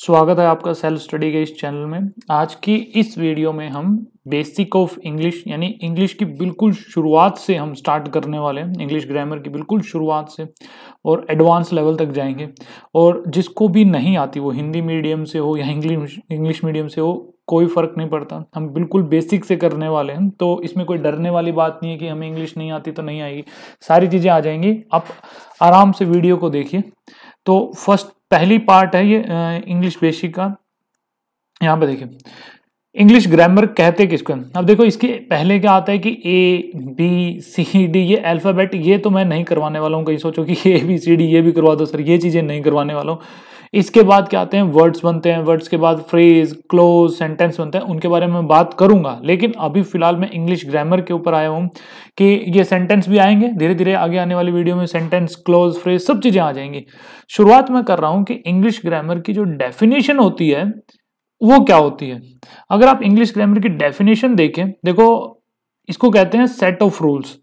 स्वागत है आपका सेल्फ स्टडी के इस चैनल में आज की इस वीडियो में हम बेसिक ऑफ इंग्लिश यानी इंग्लिश की बिल्कुल शुरुआत से हम स्टार्ट करने वाले हैं इंग्लिश ग्रामर की बिल्कुल शुरुआत से और एडवांस लेवल तक जाएंगे और जिसको भी नहीं आती वो हिंदी मीडियम से हो या इंग्लिश इंग्लिश मीडियम से हो कोई फ़र्क नहीं पड़ता हम बिल्कुल बेसिक से करने वाले हैं तो इसमें कोई डरने वाली बात नहीं है कि हमें इंग्लिश नहीं आती तो नहीं आएगी सारी चीज़ें आ जाएंगी आप आराम से वीडियो को देखिए तो फर्स्ट पहली पार्ट है ये इंग्लिश बेसिक का यहाँ पे देखिए इंग्लिश ग्रामर कहते किसको अब देखो इसके पहले क्या आता है कि ए बी सी डी ये अल्फ़ाबेट ये तो मैं नहीं करवाने वाला हूँ कहीं सोचो कि ए बी सी डी ये भी करवा दो सर ये चीज़ें नहीं करवाने वाला हूँ इसके बाद क्या आते हैं वर्ड्स बनते हैं वर्ड्स के बाद फ्रेज क्लोज सेंटेंस बनते हैं उनके बारे में बात करूंगा लेकिन अभी फिलहाल मैं इंग्लिश ग्रामर के ऊपर आया हूँ कि ये सेंटेंस भी आएंगे धीरे धीरे आगे आने वाली वीडियो में सेंटेंस क्लोज फ्रेज सब चीज़ें आ जाएंगी शुरुआत में कर रहा हूँ कि इंग्लिश ग्रामर की जो डेफिनेशन होती है वो क्या होती है अगर आप इंग्लिश ग्रामर की डेफिनेशन देखें देखो इसको कहते हैं सेट ऑफ रूल्स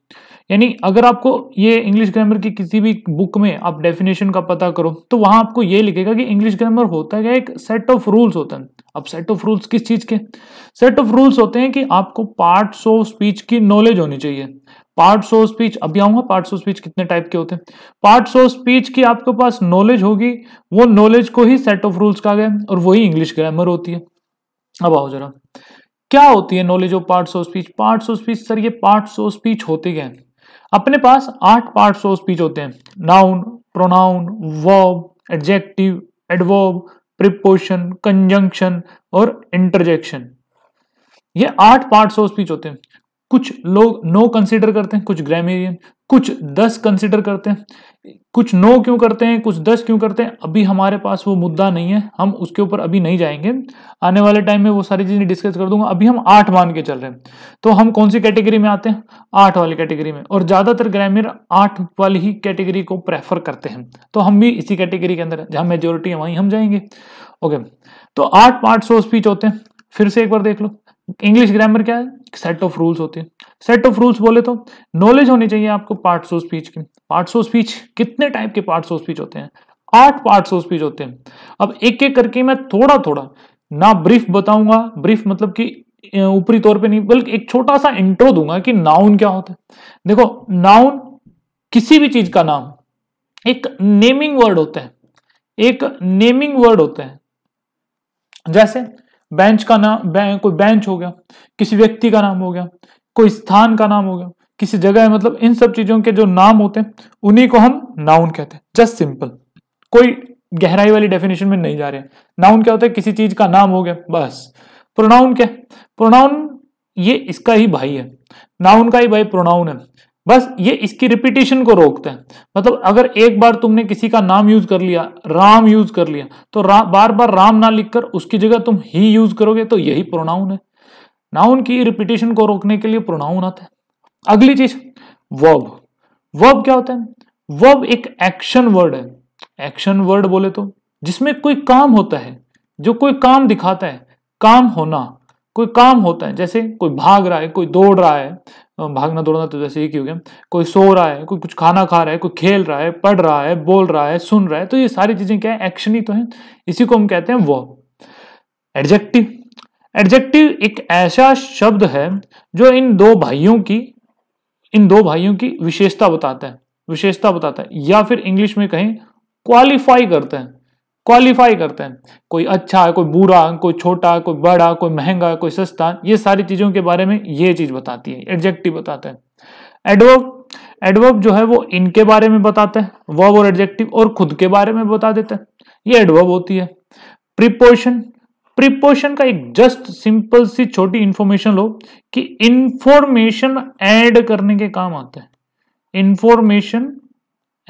यानी अगर आपको ये इंग्लिश ग्रामर की किसी भी बुक में आप डेफिनेशन का पता करो तो वहां आपको ये लिखेगा कि इंग्लिश ग्रामर होता है एक सेट ऑफ रूल्स होता है अब सेट ऑफ रूल्स किस चीज के सेट ऑफ रूल्स होते हैं कि आपको पार्ट्स ऑफ स्पीच की नॉलेज होनी चाहिए पार्ट्स ऑफ स्पीच अभी आऊंगा पार्ट्स ऑफ स्पीच कितने टाइप के होते हैं पार्ट्स ऑफ स्पीच की आपके पास नॉलेज होगी वो नॉलेज को ही सेट ऑफ रूल्स कहा गया और वही इंग्लिश ग्रामर होती है अब आओ जरा क्या होती है knowledge of parts of speech parts of speech sir ये पार्ट्स ऑफ स्पीच होते गए अपने पास आठ पार्ट्स ऑफ स्पीच होते हैं noun pronoun verb adjective adverb preposition conjunction और इंटरजेक्शन ये आठ पार्ट्स ऑफ स्पीच होते हैं कुछ लोग नो कंसीडर करते हैं कुछ ग्रामेरियन कुछ दस कंसिडर करते हैं कुछ नौ क्यों करते हैं कुछ दस क्यों करते हैं अभी हमारे पास वो मुद्दा नहीं है हम उसके ऊपर अभी नहीं जाएंगे आने वाले टाइम में वो सारी चीज़ें डिस्कस कर दूंगा अभी हम आठ मान के चल रहे हैं तो हम कौन सी कैटेगरी में आते हैं आठ वाली कैटेगरी में और ज़्यादातर ग्रामीण आठ वाली ही कैटेगरी को प्रेफर करते हैं तो हम भी इसी कैटेगरी के अंदर जहां मेजोरिटी है वहीं हम जाएंगे ओके तो आठ पार्ट सो स्पीच होते हैं फिर से एक बार देख लो इंग्लिश ग्रामर क्या है सेट ऑफ रूल्स होते हैं सेट ऑफ रूल्स बोले तो नॉलेज होनी चाहिए आपको पार्ट्स ऑफ स्पीच की पार्ट्स ऑफ स्पीच कितने टाइप के पार्ट्स ऑफ स्पीच होते हैं आठ पार्ट्स ऑफ स्पीच होते हैं अब एक एक करके मैं थोड़ा थोड़ा ना ब्रीफ बताऊंगा ब्रीफ मतलब कि ऊपरी तौर पे नहीं बल्कि एक छोटा सा इंट्रो दूंगा कि नाउन क्या होता है देखो नाउन किसी भी चीज का नाम एक नेमिंग वर्ड होता है एक नेमिंग वर्ड होता है जैसे बेंच का नाम बें, कोई बेंच हो गया किसी व्यक्ति का नाम हो गया कोई स्थान का नाम हो गया किसी जगह है मतलब इन सब चीजों के जो नाम होते हैं उन्हीं को हम नाउन कहते हैं जस्ट सिंपल कोई गहराई वाली डेफिनेशन में नहीं जा रहे नाउन क्या होता है किसी चीज का नाम हो गया बस प्रोनाउन क्या प्रोनाउन ये इसका ही भाई है नाउन का ही भाई प्रोनाउन है बस ये इसकी रिपीटेशन को रोकते हैं मतलब अगर एक बार तुमने किसी का नाम यूज कर लिया राम यूज कर लिया तो रा, बार बार राम ना लिखकर उसकी जगह तुम ही यूज करोगे तो यही प्रोनाउन है नाउन की रिपीटेशन को रोकने के लिए प्रोनाउन आते हैं अगली चीज वर्ब वर्ब क्या होता है वर्ब एक एक्शन वर्ड है एक्शन वर्ड बोले तो जिसमें कोई काम होता है जो कोई काम दिखाता है काम होना कोई काम होता है जैसे कोई भाग रहा है कोई दौड़ रहा है तो भागना दौड़ना तो जैसे एक ही हो गया कोई सो रहा है कोई कुछ खाना खा रहा है कोई खेल रहा है पढ़ रहा है बोल रहा है सुन रहा है तो ये सारी चीजें क्या है एक्शन ही तो है इसी को हम कहते हैं वो एडजेक्टिव एडजेक्टिव एक ऐसा शब्द है जो इन दो भाइयों की इन दो भाइयों की विशेषता बताता है विशेषता बताता है या फिर इंग्लिश में कहें क्वालिफाई करता है क्वालिफाई करते हैं कोई अच्छा कोई बुरा कोई छोटा कोई बड़ा कोई महंगा कोई सस्ता ये सारी चीज़ों के बारे में ये चीज़ बताती है एडजेक्टिव बताते हैं एडवर्ब एडवर्ब जो है वो इनके बारे में बताते हैं वर्ब और एडजेक्टिव और खुद के बारे में बता देते हैं ये एडवर्ब होती है प्रिपोशन प्रिपोशन का एक जस्ट सिंपल सी छोटी इंफॉर्मेशन लो कि इंफॉर्मेशन ऐड करने के काम आते हैं इंफॉर्मेशन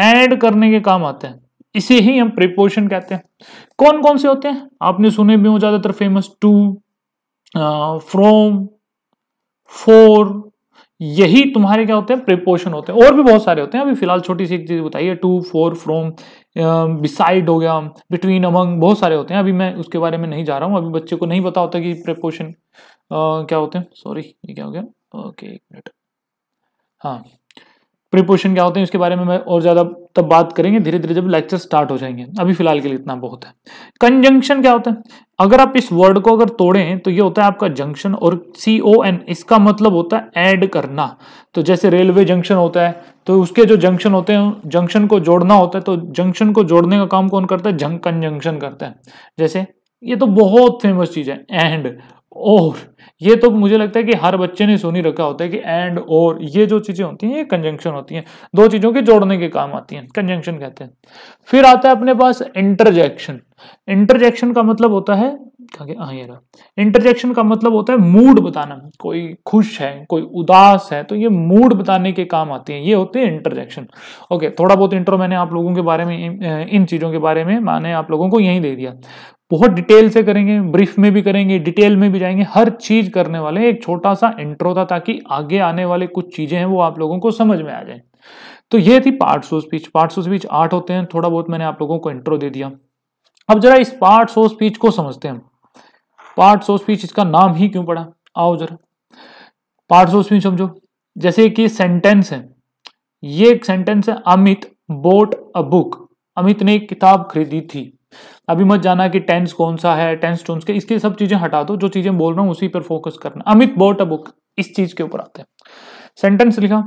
ऐड करने के काम आते हैं इसे ही हम प्रिपोर्शन कहते हैं कौन कौन से होते हैं आपने सुने भी हो ज्यादातर फेमस टू फ्रोम फोर यही तुम्हारे क्या होते हैं प्रिपोर्शन होते हैं और भी बहुत सारे होते हैं अभी फिलहाल छोटी सी एक चीज बताइए टू फोर फ्रॉम बिसाइड हो गया बिटवीन अमंग बहुत सारे होते हैं अभी मैं उसके बारे में नहीं जा रहा हूं अभी बच्चे को नहीं पता होता कि प्रिपोर्शन क्या होते हैं सॉरी ये क्या हो गया ओके एक मिनट हाँ प्रिपोशन क्या होते हैं उसके बारे में मैं और ज़्यादा तब बात करेंगे धीरे धीरे जब लेक्चर स्टार्ट हो जाएंगे अभी फिलहाल के लिए इतना बहुत है कंजंक्शन क्या होता है अगर आप इस वर्ड को अगर तोड़ें तो ये होता है आपका जंक्शन और सी ओ एन इसका मतलब होता है ऐड करना तो जैसे रेलवे जंक्शन होता है तो उसके जो जंक्शन होते हैं जंक्शन को जोड़ना होता है तो जंक्शन को जोड़ने का काम कौन करता है कंजंक्शन करता है जैसे ये तो बहुत फेमस चीज़ है एंड और ये तो मुझे लगता है कि हर बच्चे ने सुनी रखा होता है कि एंड और ये जो चीज़ें होती हैं ये कंजंक्शन होती हैं दो चीज़ों के जोड़ने के काम आती हैं कंजंक्शन कहते हैं फिर आता है अपने पास इंटरजेक्शन इंटरजेक्शन का मतलब होता है इंटरजेक्शन हाँ, का मतलब होता है मूड बताना कोई खुश है कोई उदास है तो ये मूड बताने के काम आते हैं ये होते हैं इंटरजेक्शन ओके थोड़ा बहुत इंटर मैंने आप लोगों के बारे में इन चीज़ों के बारे में मैंने आप लोगों को यही दे दिया बहुत डिटेल से करेंगे ब्रीफ में भी करेंगे डिटेल में भी जाएंगे हर चीज करने वाले एक छोटा सा इंट्रो था ताकि आगे आने वाले कुछ चीजें हैं वो आप लोगों को समझ में आ जाए तो ये थी parts of speech parts of speech आठ होते हैं थोड़ा बहुत मैंने आप लोगों को इंट्रो दे दिया अब जरा इस पार्ट्स ऑफ स्पीच को समझते हैं पार्ट्स ऑफ स्पीच इसका नाम ही क्यों पड़ा आओ जरा पार्ट्स ऑफ स्पीच समझो जैसे कि सेंटेंस है ये एक सेंटेंस है Amit bought a book Amit ने एक किताब खरीदी थी अभी मत जाना कि टेंस कौन सा है टेंस टोन्स के इसके सब चीजें हटा दो जो चीजें बोल रहा हूँ उसी पर फोकस करना अमित बोट अ बुक इस चीज के ऊपर आते हैं सेंटेंस लिखा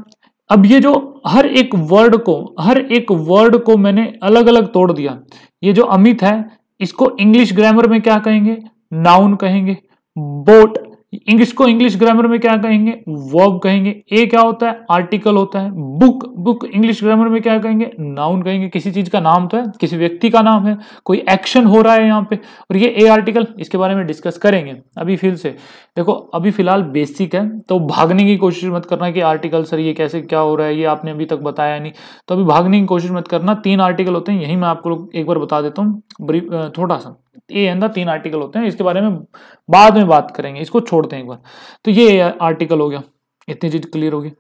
अब ये जो हर एक वर्ड को हर एक वर्ड को मैंने अलग अलग तोड़ दिया ये जो अमित है इसको इंग्लिश ग्रामर में क्या कहेंगे नाउन कहेंगे बोट इंग्लिश को इंग्लिश ग्रामर में क्या कहेंगे वर्ब कहेंगे ए क्या होता है आर्टिकल होता है बुक बुक इंग्लिश ग्रामर में क्या कहेंगे नाउन कहेंगे किसी चीज का नाम तो है किसी व्यक्ति का नाम है कोई एक्शन हो रहा है यहाँ पे और ये ए आर्टिकल इसके बारे में डिस्कस करेंगे अभी फिल से देखो अभी फिलहाल बेसिक है तो भागने की कोशिश मत करना कि आर्टिकल सर ये कैसे क्या हो रहा है ये आपने अभी तक बताया नहीं तो अभी भागने की कोशिश मत करना तीन आर्टिकल होते हैं यही मैं आपको एक बार बता देता हूँ थोड़ा सा ये अंदर तीन आर्टिकल होते हैं इसके बारे में बाद में बात करेंगे इसको छोड़ते हैं एक बार तो ये आर्टिकल हो गया इतनी चीज क्लियर होगी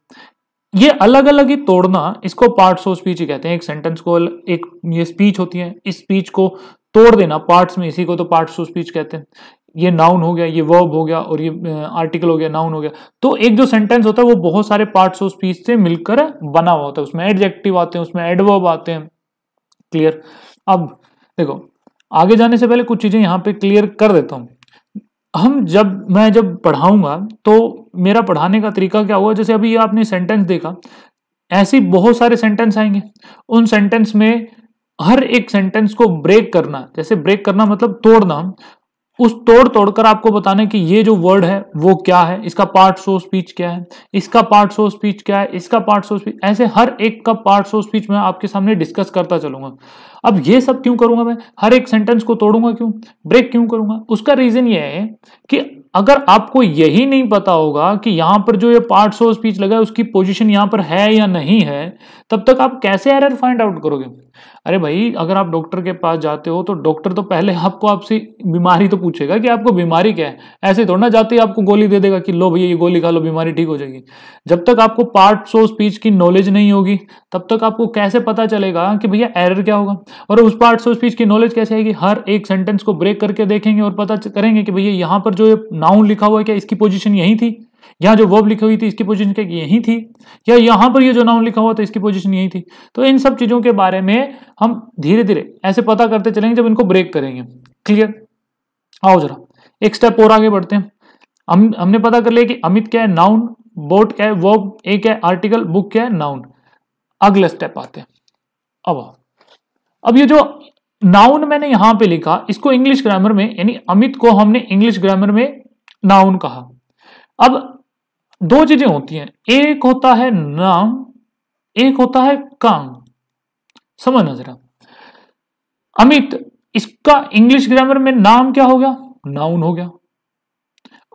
ये अलग अलग ही तोड़ना इसको पार्ट्स ऑफ स्पीच ही कहते हैं एक सेंटेंस को एक ये स्पीच होती है इस स्पीच को तोड़ देना पार्ट्स में इसी को तो पार्ट्स ऑफ स्पीच कहते हैं ये नाउन हो गया ये वर्ब हो गया और ये आर्टिकल हो गया नाउन हो गया तो एक जो सेंटेंस होता है वो बहुत सारे पार्ट्स ऑफ स्पीच से मिलकर बना हुआ होता है उसमें एडजेक्टिव आते हैं उसमें एडवर्ब आते हैं क्लियर अब देखो आगे जाने से पहले कुछ चीज़ें यहाँ पे क्लियर कर देता हूँ हम जब मैं जब पढ़ाऊंगा तो मेरा पढ़ाने का तरीका क्या होगा जैसे अभी आपने सेंटेंस देखा ऐसी बहुत सारे सेंटेंस आएंगे उन सेंटेंस में हर एक सेंटेंस को ब्रेक करना जैसे ब्रेक करना मतलब तोड़ना उस तोड़ तोड़कर आपको बताने कि ये जो वर्ड है वो क्या है इसका पार्ट सो स्पीच क्या है इसका पार्ट सो स्पीच क्या है इसका पार्ट सो स्पीच ऐसे हर एक का पार्ट सो स्पीच मैं आपके सामने डिस्कस करता चलूंगा अब ये सब क्यों करूंगा मैं हर एक सेंटेंस को तोड़ूंगा क्यों ब्रेक क्यों करूंगा उसका रीजन ये है कि अगर आपको यही नहीं पता होगा कि यहाँ पर जो ये पार्ट सो स्पीच लगा है उसकी पोजिशन यहाँ पर है या नहीं है तब तक आप कैसे एरर फाइंड आउट करोगे अरे भाई अगर आप डॉक्टर के पास जाते हो तो डॉक्टर तो पहले आपको आपसे बीमारी तो पूछेगा कि आपको बीमारी क्या है ऐसे थोड़ा ना जाते ही आपको गोली दे देगा कि लो भैया ये गोली खा लो बीमारी ठीक हो जाएगी जब तक आपको पार्ट ऑफ स्पीच की नॉलेज नहीं होगी तब तक आपको कैसे पता चलेगा कि भैया एरर क्या होगा और उस पार्ट ऑफ स्पीच की नॉलेज कैसे आएगी हर एक सेंटेंस को ब्रेक करके देखेंगे और पता करेंगे कि भैया यहाँ पर जो नाउन लिखा हुआ है क्या इसकी पोजिशन यही थी यहाँ जो वर्ब लिखी हुई थी इसकी पोजिशन क्या यही थी या यहाँ पर ये यह जो नाउन लिखा हुआ था इसकी पोजिशन यही थी तो इन सब चीज़ों के बारे में हम धीरे धीरे ऐसे पता करते चलेंगे जब इनको ब्रेक करेंगे क्लियर आओ जरा एक स्टेप और आगे बढ़ते हैं हम हमने पता कर लिया कि अमित क्या है नाउन बोट क्या है वर्ब एक है आर्टिकल बुक क्या है नाउन अगला स्टेप आते हैं अब अब ये जो नाउन मैंने यहां पे लिखा इसको इंग्लिश ग्रामर में यानी अमित को हमने इंग्लिश ग्रामर में नाउन कहा अब दो चीजें होती हैं एक होता है नाम एक होता है काम समझना जरा अमित इसका इंग्लिश ग्रामर में नाम क्या हो गया नाउन हो गया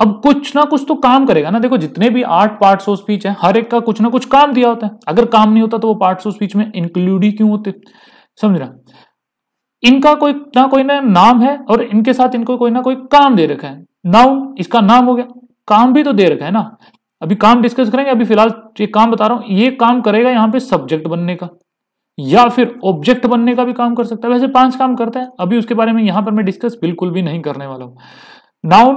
अब कुछ ना कुछ तो काम करेगा ना देखो जितने भी आठ पार्ट ऑफ स्पीच है हर एक का कुछ ना कुछ काम दिया होता है अगर काम नहीं होता तो वो पार्ट ऑफ स्पीच में इंक्लूड ही क्यों होते समझ रहा इनका कोई ना कोई ना नाम है और इनके साथ इनको कोई ना कोई काम दे रखा है नाउन इसका नाम हो गया काम भी तो दे रखा है ना अभी काम डिस्कस करेंगे अभी फिलहाल एक काम बता रहा हूं ये काम करेगा यहां पे सब्जेक्ट बनने का या फिर ऑब्जेक्ट बनने का भी काम कर सकता है वैसे पांच काम करता है अभी उसके बारे में यहां पर मैं डिस्कस बिल्कुल भी नहीं करने वाला हूं नाउन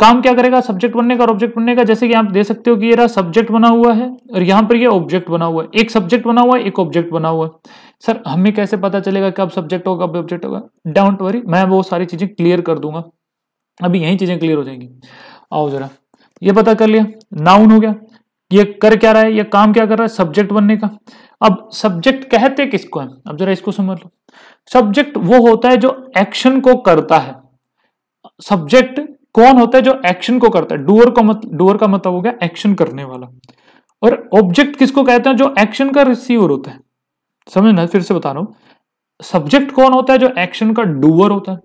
काम क्या करेगा सब्जेक्ट बनने का और ऑब्जेक्ट बनने का जैसे कि आप दे सकते हो कि ये रहा सब्जेक्ट बना हुआ है और यहां पर ये ऑब्जेक्ट बना हुआ है एक सब्जेक्ट बना हुआ है एक ऑब्जेक्ट बना हुआ है सर हमें कैसे पता चलेगा कब सब्जेक्ट होगा कब ऑब्जेक्ट होगा डोंट वरी मैं वो सारी चीजें क्लियर कर दूंगा अभी यही चीजें क्लियर हो जाएंगी आओ जरा ये पता कर लिया नाउन हो गया ये कर क्या रहा है ये काम क्या कर रहा है सब्जेक्ट बनने का अब सब्जेक्ट कहते किसको है अब जरा इसको समझ लो सब्जेक्ट वो होता है जो एक्शन को करता है सब्जेक्ट कौन होता है जो एक्शन को करता है डूअर का मत डूअर का मतलब हो गया एक्शन करने वाला और ऑब्जेक्ट किसको कहते हैं जो एक्शन का रिसीवर होता है समझना फिर से बता रहा हूं सब्जेक्ट कौन होता है जो एक्शन का डूअर होता है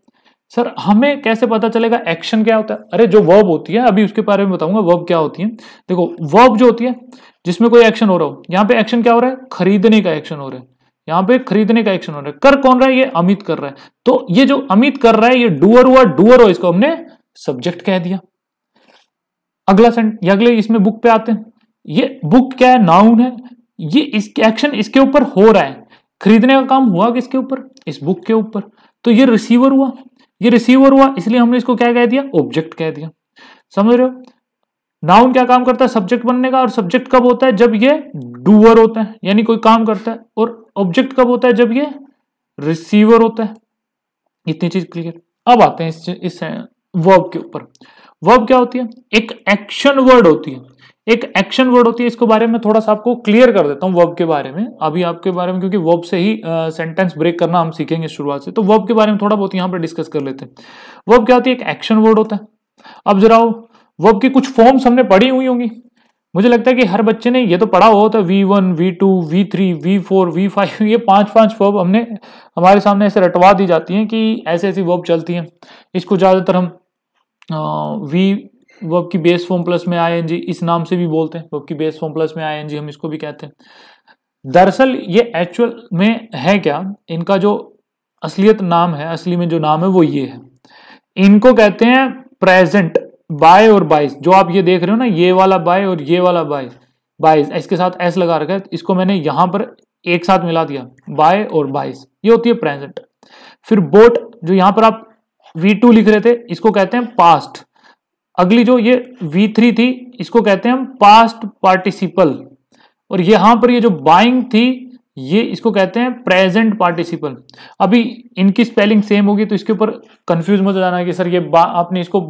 सर हमें कैसे पता चलेगा एक्शन क्या होता है अरे जो वर्ब होती है अभी उसके बारे में बताऊंगा वर्ब क्या होती है देखो वर्ब जो होती है जिसमें कोई एक्शन हो रहा हो यहाँ पे एक्शन क्या हो रहा है खरीदने का एक्शन हो रहा है यहाँ पे खरीदने का एक्शन हो रहा है कर कौन रहा है ये अमित कर रहा है तो ये जो अमित कर रहा है ये डुअर हुआ डुअर हो इसको हमने सब्जेक्ट कह दिया अगला सेंट अगले इसमें बुक पे आते हैं ये बुक क्या है नाउन है ये इसके एक्शन इसके ऊपर हो रहा है खरीदने का काम हुआ किसके ऊपर इस बुक के ऊपर तो ये रिसीवर हुआ ये रिसीवर हुआ इसलिए हमने इसको क्या कह दिया ऑब्जेक्ट कह दिया समझ रहे हो नाउन क्या काम करता है सब्जेक्ट बनने का और सब्जेक्ट कब होता है जब ये डूअर होता है यानी कोई काम करता है और ऑब्जेक्ट कब होता है जब ये रिसीवर होता है इतनी चीज क्लियर अब आते हैं इस, इस वर्ब के ऊपर वर्ब क्या होती है एक एक्शन वर्ड होती है एक एक्शन वर्ड होती है इसके बारे में थोड़ा सा आपको क्लियर कर देता हूँ वर्ब के बारे में अभी आपके बारे में क्योंकि वर्ब से ही सेंटेंस ब्रेक करना हम सीखेंगे शुरुआत से तो वर्ब के बारे में थोड़ा बहुत यहाँ पर डिस्कस कर लेते हैं वर्ब क्या होती है एक एक्शन वर्ड होता है अब जरा वर्ब की कुछ फॉर्म्स हमने पढ़ी हुई होंगी मुझे लगता है कि हर बच्चे ने ये तो पढ़ा होता है V one V two V three V four V five ये पांच पांच वर्ब हमने हमारे सामने ऐसे रटवा दी जाती हैं कि ऐसे ऐसी वर्ब चलती हैं इसको ज़्यादातर हम वी वर्ब की बेस फॉर्म प्लस में आई इस नाम से भी बोलते हैं वर्ब की बेस फॉर्म प्लस में आई हम इसको भी कहते हैं दरअसल ये एक्चुअल में है क्या इनका जो असलियत नाम है असली में जो नाम है वो ये है इनको कहते हैं प्रेजेंट बाय और बाइस जो आप ये देख रहे हो ना ये वाला बाय और ये वाला बाय बाइस इसके साथ एस लगा रखा है इसको मैंने यहां पर एक साथ मिला दिया बाय और बाइस ये होती है प्रेजेंट फिर बोट जो यहां पर आप V2 लिख रहे थे इसको कहते हैं पास्ट अगली जो ये V3 थी इसको कहते हैं हम पास्ट पार्टिसिपल और यहां पर ये जो बाइंग थी ये इसको कहते हैं प्रेजेंट पार्टिसिपल अभी इनकी स्पेलिंग सेम होगी तो इसके ऊपर कंफ्यूज मत जाना कि सर ये आपने इसको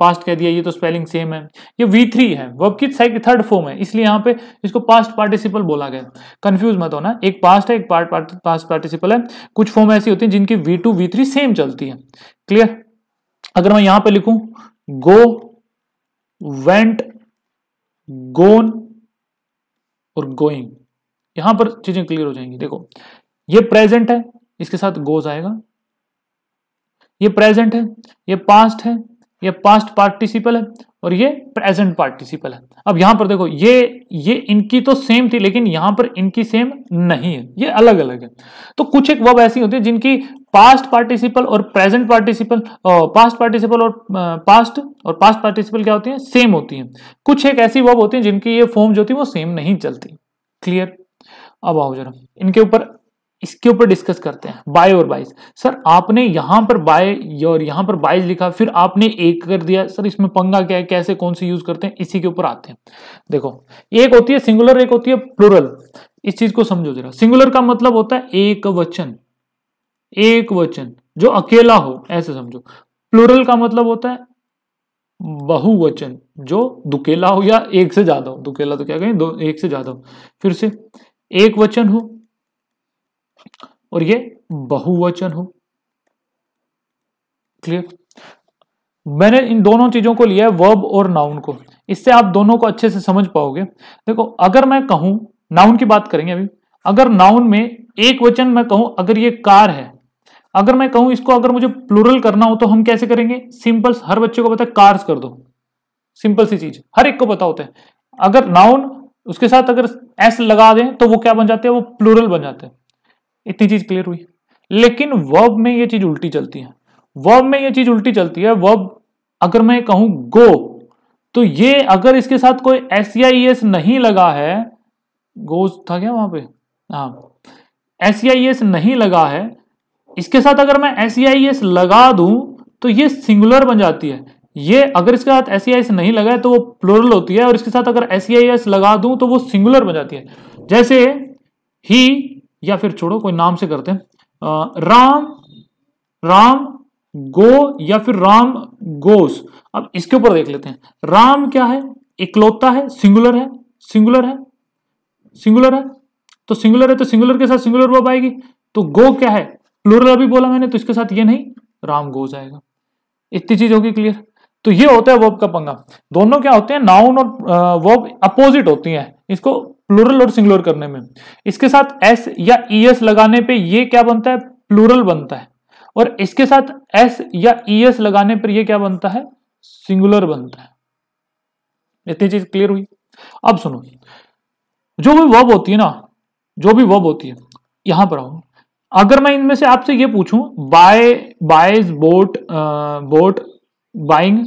पास्ट कह दिया ये तो स्पेलिंग सेम है ये वी थ्री है वर्ब की थर्ड फॉर्म है इसलिए यहाँ पे इसको पास्ट पार्टिसिपल बोला गया कंफ्यूज मत होना एक पास्ट है एक पार्ट पास्ट पार्टिसिपल है कुछ फॉर्म ऐसी होती है जिनकी V two V three same चलती है क्लियर अगर मैं यहां पर लिखू गो वेंट गोन और गोइंग यहां पर चीजें क्लियर हो जाएंगी देखो ये प्रेजेंट है इसके साथ गोज आएगा ये प्रेजेंट है ये पास्ट है ये पास्ट पार्टिसिपल है और ये प्रेजेंट पार्टिसिपल है अब यहां पर देखो ये ये इनकी तो सेम थी लेकिन यहां पर इनकी सेम नहीं है ये अलग अलग है तो कुछ एक वर्ब ऐसी होती है जिनकी पास्ट पार्टिसिपल और प्रेजेंट पार्टिसिपल पास्ट पार्टिसिपल और पास्ट और पास्ट पार्टिसिपल क्या होती है सेम होती है कुछ एक ऐसी वर्ब होती है जिनकी ये फॉर्म जो होती है वो सेम नहीं चलती क्लियर अब आओ जरा इनके ऊपर इसके ऊपर डिस्कस करते हैं बाय और बाइस सर आपने यहां पर बाय और यहां पर बाइस लिखा फिर आपने एक कर दिया सर इसमें पंगा क्या है कैसे कौन सी यूज करते हैं इसी के ऊपर आते हैं देखो एक होती है सिंगुलर एक होती है प्लुरल इस चीज को समझो जरा सिंगुलर का मतलब होता है एक वचन एक वचन जो अकेला हो ऐसे समझो प्लुरल का मतलब होता है बहुवचन जो दुकेला हो या एक से ज्यादा हो दुकेला तो क्या कहें दो एक से ज्यादा हो फिर से एक वचन हो और ये बहुवचन हो क्लियर मैंने इन दोनों चीजों को लिया है वर्ब और नाउन को इससे आप दोनों को अच्छे से समझ पाओगे देखो अगर मैं कहूं नाउन की बात करेंगे अभी अगर नाउन में एक वचन मैं कहूं अगर ये कार है अगर मैं कहूं इसको अगर मुझे प्लुरल करना हो तो हम कैसे करेंगे सिंपल हर बच्चे को पता है कार्स कर दो सिंपल सी चीज हर एक को पता होता है अगर नाउन उसके साथ अगर एस लगा दें तो वो क्या बन जाते हैं वो प्लूरल बन जाते हैं इतनी चीज क्लियर हुई लेकिन वर्ब में ये चीज उल्टी चलती है वर्ब में ये चीज उल्टी चलती है वर्ब अगर मैं कहूं गो तो ये अगर इसके साथ कोई एस या एस e नहीं लगा है गो था क्या वहां पे हाँ एस या एस e नहीं लगा है इसके साथ अगर मैं एस या एस e लगा दूं तो ये सिंगुलर बन जाती है ये अगर इसके साथ एस सी e नहीं लगाए तो वो प्लोरल होती है और इसके साथ अगर एस e लगा दूं तो वो सिंगुलर बन जाती है जैसे ही या फिर छोड़ो कोई नाम से करते हैं राम राम गो या फिर राम गोस अब इसके ऊपर देख लेते हैं राम क्या है इकलौता है सिंगुलर है सिंगुलर है सिंगुलर है तो सिंगुलर है तो सिंगुलर के साथ सिंगुलर वर्ब आएगी तो गो क्या है प्लोरल अभी बोला मैंने तो इसके साथ ये नहीं राम गोस आएगा इतनी चीज होगी क्लियर तो ये होता है वर्ब का पंगा दोनों क्या होते हैं नाउन और वर्ब अपोजिट होती हैं इसको प्लूरल और सिंगुलर करने में इसके साथ एस या ई एस लगाने पे ये क्या बनता है प्लूरल बनता है और इसके साथ एस या ई एस लगाने पर यह क्या बनता है सिंगुलर बनता है इतनी चीज क्लियर हुई अब सुनो जो भी वर्ब होती है ना जो भी वर्ब होती है यहां पर आओ अगर मैं इनमें से आपसे ये पूछूं बाय बाय बोट आ, bought buying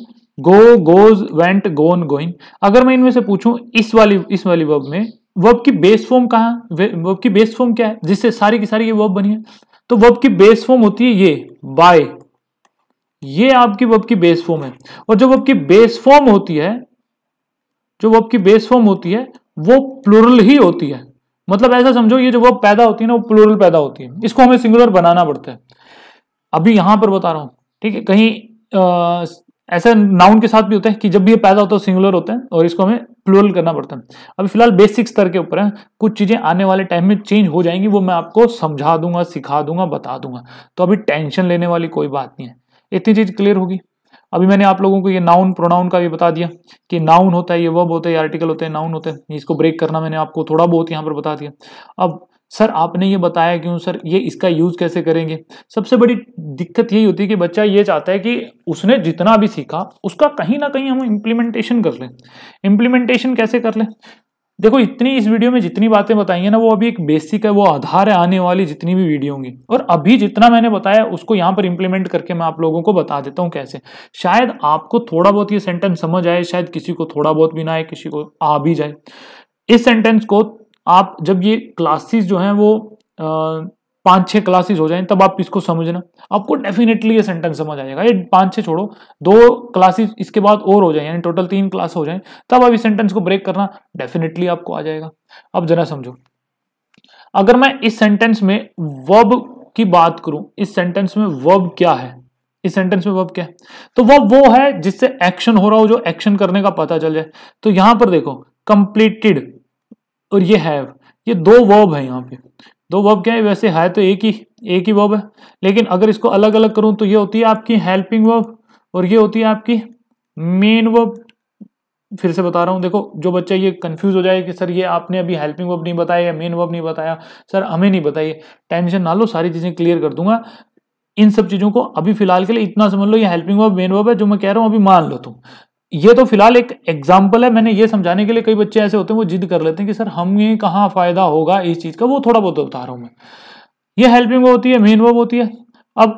go goes went gone going अगर मैं इनमें से पूछूं इस वाली इस वाली वर्ब में वर्ब की बेस फॉर्म कहा वर्ब की बेस फॉर्म क्या है जिससे सारी की सारी ये वर्ब बनी है तो वर्ब की बेस फॉर्म होती है ये बाय ये आपकी वर्ब की बेस फॉर्म है और जो वर्ब की बेस फॉर्म होती है जो वर्ब की बेस फॉर्म होती है वो प्लुरल ही होती है मतलब ऐसा समझो ये जो वर्ब पैदा होती है ना वो प्लुरल पैदा होती है इसको हमें सिंगुलर बनाना पड़ता है अभी यहां पर बता रहा हूं ठीक है कहीं ऐसे नाउन के साथ भी होते हैं कि जब भी ये पैदा होता है सिंगुलर होते हैं और इसको हमें प्लूरल करना पड़ता है अभी फिलहाल बेसिक स्तर के ऊपर है कुछ चीज़ें आने वाले टाइम में चेंज हो जाएंगी वो मैं आपको समझा दूंगा सिखा दूंगा बता दूंगा तो अभी टेंशन लेने वाली कोई बात नहीं है इतनी चीज़ क्लियर होगी अभी मैंने आप लोगों को ये नाउन प्रोनाउन का भी बता दिया कि नाउन होता है ये वर्ब होता है ये आर्टिकल होते हैं नाउन होते हैं इसको ब्रेक करना मैंने आपको थोड़ा बहुत यहाँ पर बता दिया अब सर आपने ये बताया क्यों सर ये इसका यूज़ कैसे करेंगे सबसे बड़ी दिक्कत यही होती है कि बच्चा ये चाहता है कि उसने जितना भी सीखा उसका कहीं ना कहीं हम इम्प्लीमेंटेशन कर लें इम्प्लीमेंटेशन कैसे कर लें देखो इतनी इस वीडियो में जितनी बातें बताई हैं ना वो अभी एक बेसिक है वो आधार है आने वाली जितनी भी वीडियो होंगी और अभी जितना मैंने बताया उसको यहाँ पर इम्प्लीमेंट करके मैं आप लोगों को बता देता हूँ कैसे शायद आपको थोड़ा बहुत ये सेंटेंस समझ आए शायद किसी को थोड़ा बहुत भी ना आए किसी को आ भी जाए इस सेंटेंस को आप जब ये क्लासेस जो हैं वो पांच छह क्लासेस हो जाएं तब आप इसको समझना आपको डेफिनेटली ये सेंटेंस समझ आ जाएगा ये पांच छह छोड़ो दो क्लासेस इसके बाद और हो जाए यानी टोटल तीन क्लास हो जाए तब आप इस सेंटेंस को ब्रेक करना डेफिनेटली आपको आ जाएगा अब जरा समझो अगर मैं इस सेंटेंस में वर्ब की बात करूं इस सेंटेंस में वर्ब क्या है इस सेंटेंस में वर्ब क्या है तो वर्ब वो है जिससे एक्शन हो रहा हो जो एक्शन करने का पता चल जाए तो यहां पर देखो कंप्लीटेड और ये हैव ये दो वर्ब है यहाँ पे दो वर्ब क्या है वैसे है तो एक ही एक ही वर्ब है लेकिन अगर इसको अलग अलग करूँ तो ये होती है आपकी हेल्पिंग वर्ब और ये होती है आपकी मेन वर्ब फिर से बता रहा हूँ देखो जो बच्चा ये कंफ्यूज हो जाए कि सर ये आपने अभी हेल्पिंग वर्ब नहीं बताया या मेन वर्ब नहीं बताया सर हमें नहीं बताइए टेंशन ना लो सारी चीज़ें क्लियर कर दूंगा इन सब चीज़ों को अभी फिलहाल के लिए इतना समझ लो ये हेल्पिंग वर्ब मेन वर्ब है जो मैं कह रहा हूँ अभी मान लो तुम ये तो फिलहाल एक एग्जाम्पल है मैंने ये समझाने के लिए कई बच्चे ऐसे होते हैं वो जिद कर लेते हैं कि सर हमें कहाँ फायदा होगा इस चीज़ का वो थोड़ा बहुत तो बता रहा हूं मैं ये हेल्पिंग वो होती है मेन वो होती है अब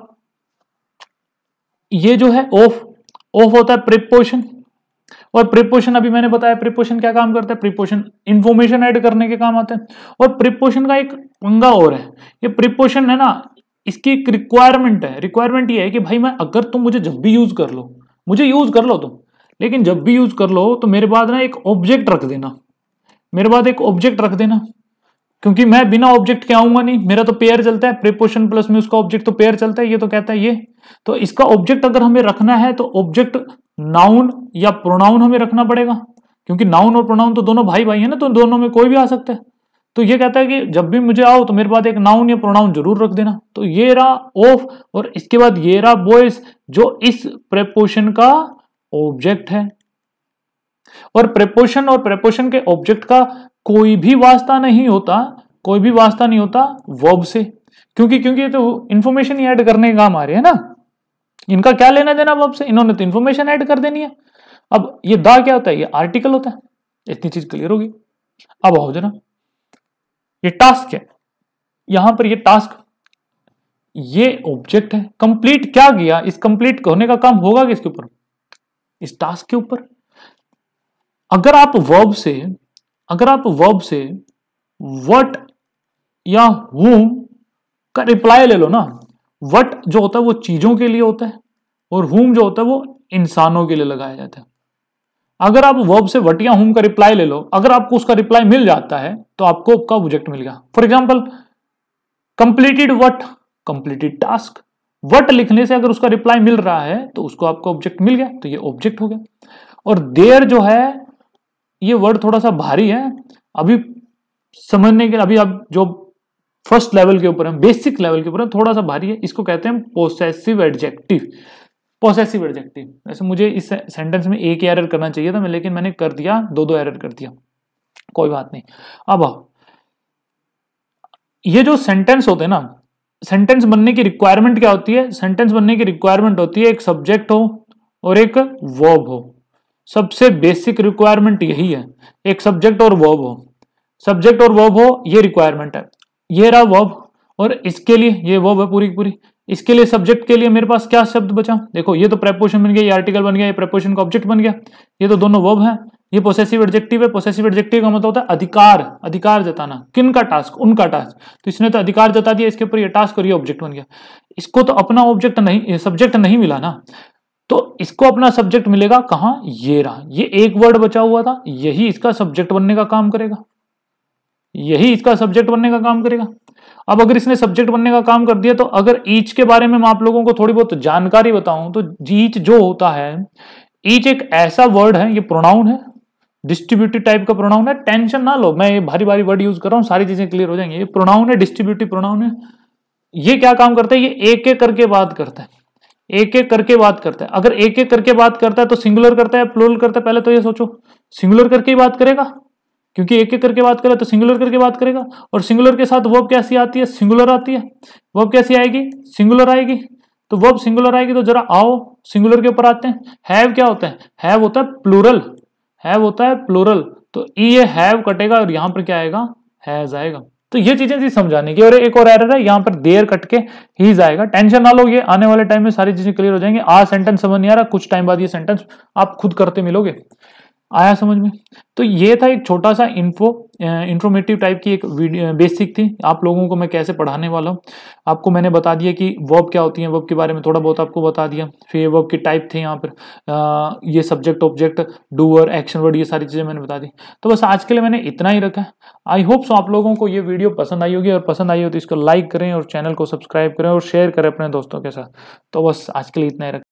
ये जो है ऑफ ऑफ होता है प्रिपोशन और प्रिपोशन अभी मैंने बताया प्रिपोशन क्या काम करता है प्रिपोशन इंफॉर्मेशन ऐड करने के काम आते हैं और प्रिपोशन का एक पंगा और है ये प्रिपोशन है ना इसकी एक रिक्वायरमेंट है रिक्वायरमेंट ये है कि भाई मैं अगर तुम मुझे जब भी यूज कर लो मुझे यूज कर लो तुम लेकिन जब भी यूज कर लो तो मेरे बाद ना एक ऑब्जेक्ट रख देना मेरे बाद एक ऑब्जेक्ट रख देना क्योंकि मैं बिना ऑब्जेक्ट के आऊंगा नहीं मेरा तो पेयर चलता है प्रिपोशन प्लस में उसका ऑब्जेक्ट तो पेयर चलता है ये तो कहता है ये तो इसका ऑब्जेक्ट अगर हमें रखना है तो ऑब्जेक्ट नाउन या प्रोनाउन हमें रखना पड़ेगा क्योंकि नाउन और प्रोनाउन तो दोनों भाई भाई है ना तो दोनों में कोई भी आ सकता है तो ये कहता है कि जब भी मुझे आओ तो मेरे पास एक नाउन या प्रोनाउन जरूर रख देना तो ये रहा ऑफ और इसके बाद ये रहा बॉयज जो इस प्रेपोशन का ऑब्जेक्ट है और प्रेपोशन और प्रेपोशन के ऑब्जेक्ट का कोई भी वास्ता नहीं होता कोई भी वास्ता नहीं होता वर्ब से क्योंकि क्योंकि ये तो इंफॉर्मेशन ही ऐड करने का काम आ रहे है ना इनका क्या लेना देना वर्ब से इन्होंने तो इन्फॉर्मेशन ऐड कर देनी है अब ये दा क्या होता है ये आर्टिकल होता है इतनी चीज क्लियर होगी अब आओ जरा ये टास्क है यहां पर ये टास्क ये ऑब्जेक्ट है कंप्लीट क्या गया इस कंप्लीट होने का काम होगा किसके ऊपर इस टास्क के ऊपर अगर आप वर्ब से अगर आप वर्ब से वट या हु का रिप्लाई ले लो ना वट जो होता है वो चीजों के लिए होता है और हुम जो होता है वो इंसानों के लिए लगाया जाता है अगर आप वर्ब से वट या हुम का रिप्लाई ले लो अगर आपको उसका रिप्लाई मिल जाता है तो आपको आपका ऑब्जेक्ट मिल गया for example completed what completed task what लिखने से अगर उसका रिप्लाई मिल रहा है तो उसको आपका ऑब्जेक्ट मिल गया तो ये ऑब्जेक्ट हो गया और देयर जो है ये वर्ड थोड़ा सा भारी है अभी समझने के अभी आप जो फर्स्ट लेवल के ऊपर है बेसिक लेवल के ऊपर है थोड़ा सा भारी है इसको कहते हैं पोसेसिव एडजेक्टिव पोसेसिव एडजेक्टिव वैसे मुझे इस सेंटेंस में एक एरर करना चाहिए था मैं लेकिन मैंने कर दिया दो दो एरर कर दिया कोई बात नहीं अब ये जो सेंटेंस होते हैं ना सेंटेंस बनने की रिक्वायरमेंट क्या होती है सेंटेंस बनने की रिक्वायरमेंट होती है एक सब्जेक्ट हो और एक वर्ब हो सबसे बेसिक रिक्वायरमेंट यही है एक सब्जेक्ट और वर्ब हो सब्जेक्ट और वर्ब हो ये रिक्वायरमेंट है ये रहा वर्ब और इसके लिए ये वर्ब है पूरी पूरी इसके लिए सब्जेक्ट के लिए मेरे पास क्या शब्द बचा देखो ये तो प्रेपोशन बन गया ये आर्टिकल बन गया ये प्रेपोशन का ऑब्जेक्ट बन गया ये तो दोनों वर्ब है ये पोसेसिव एडजेक्टिव है पोसेसिव एडजेक्टिव का मतलब होता है अधिकार अधिकार जताना किन का टास्क उनका टास्क तो इसने तो अधिकार जता दिया इसके ऊपर ये टास्क और ये ऑब्जेक्ट बन गया इसको तो अपना ऑब्जेक्ट नहीं सब्जेक्ट नहीं मिला ना तो इसको अपना सब्जेक्ट मिलेगा कहाँ ये रहा ये एक वर्ड बचा हुआ था यही इसका सब्जेक्ट बनने का काम करेगा यही इसका सब्जेक्ट बनने का काम करेगा अब अगर इसने सब्जेक्ट बनने का काम कर दिया तो अगर ईच के बारे में मैं आप लोगों को थोड़ी बहुत जानकारी बताऊं तो ईच जो होता है ईच एक ऐसा वर्ड है ये प्रोनाउन है डिस्ट्रीब्यूटिव टाइप का प्रोनाउन है टेंशन ना लो मैं ये भारी भारी वर्ड यूज कर रहा हूँ सारी चीजें क्लियर हो जाएंगी ये प्रोनाउन है डिस्ट्रीब्यूटिव प्रोनाउन है ये क्या काम करता है ये एक एक करके बात करता है एक एक करके बात करता है अगर एक एक करके बात करता है तो सिंगुलर करता है प्लोल करता है पहले तो ये सोचो सिंगुलर करके ही बात करेगा क्योंकि एक एक करके बात करें तो सिंगुलर करके बात करेगा और सिंगुलर के साथ वर्ब कैसी आती है सिंगुलर आती है वर्ब कैसी आएगी सिंगुलर आएगी तो वर्ब सिंगुलर आएगी तो जरा आओ सिंगुलर के ऊपर आते हैं हैव क्या होता है हैव होता है प्लूरल हैव होता है प्लूरल तो e ये हैव कटेगा और यहाँ पर क्या आएगा हैज आएगा तो ये चीजें थी समझाने की और एक और एरर है यहाँ पर देर कट के ही जाएगा टेंशन ना लो ये आने वाले टाइम में सारी चीजें क्लियर हो जाएंगी आज सेंटेंस समझ नहीं आ रहा कुछ टाइम बाद ये सेंटेंस आप खुद करते मिलोगे आया समझ में तो ये था एक छोटा सा इन्फो इंफॉर्मेटिव टाइप की एक बेसिक थी आप लोगों को मैं कैसे पढ़ाने वाला हूँ आपको मैंने बता दिया कि वर्ब क्या होती है वर्ब के बारे में थोड़ा बहुत आपको बता दिया फिर ये वर्ब के टाइप थे यहाँ पर ये subject object doer action word ये सारी चीज़ें मैंने बता दी तो बस आज के लिए मैंने इतना ही रखा है आई होप सो आप लोगों को ये वीडियो पसंद आई होगी और पसंद आई हो तो इसको लाइक करें और चैनल को सब्सक्राइब करें और शेयर करें अपने दोस्तों के साथ तो बस आज के लिए इतना ही रखें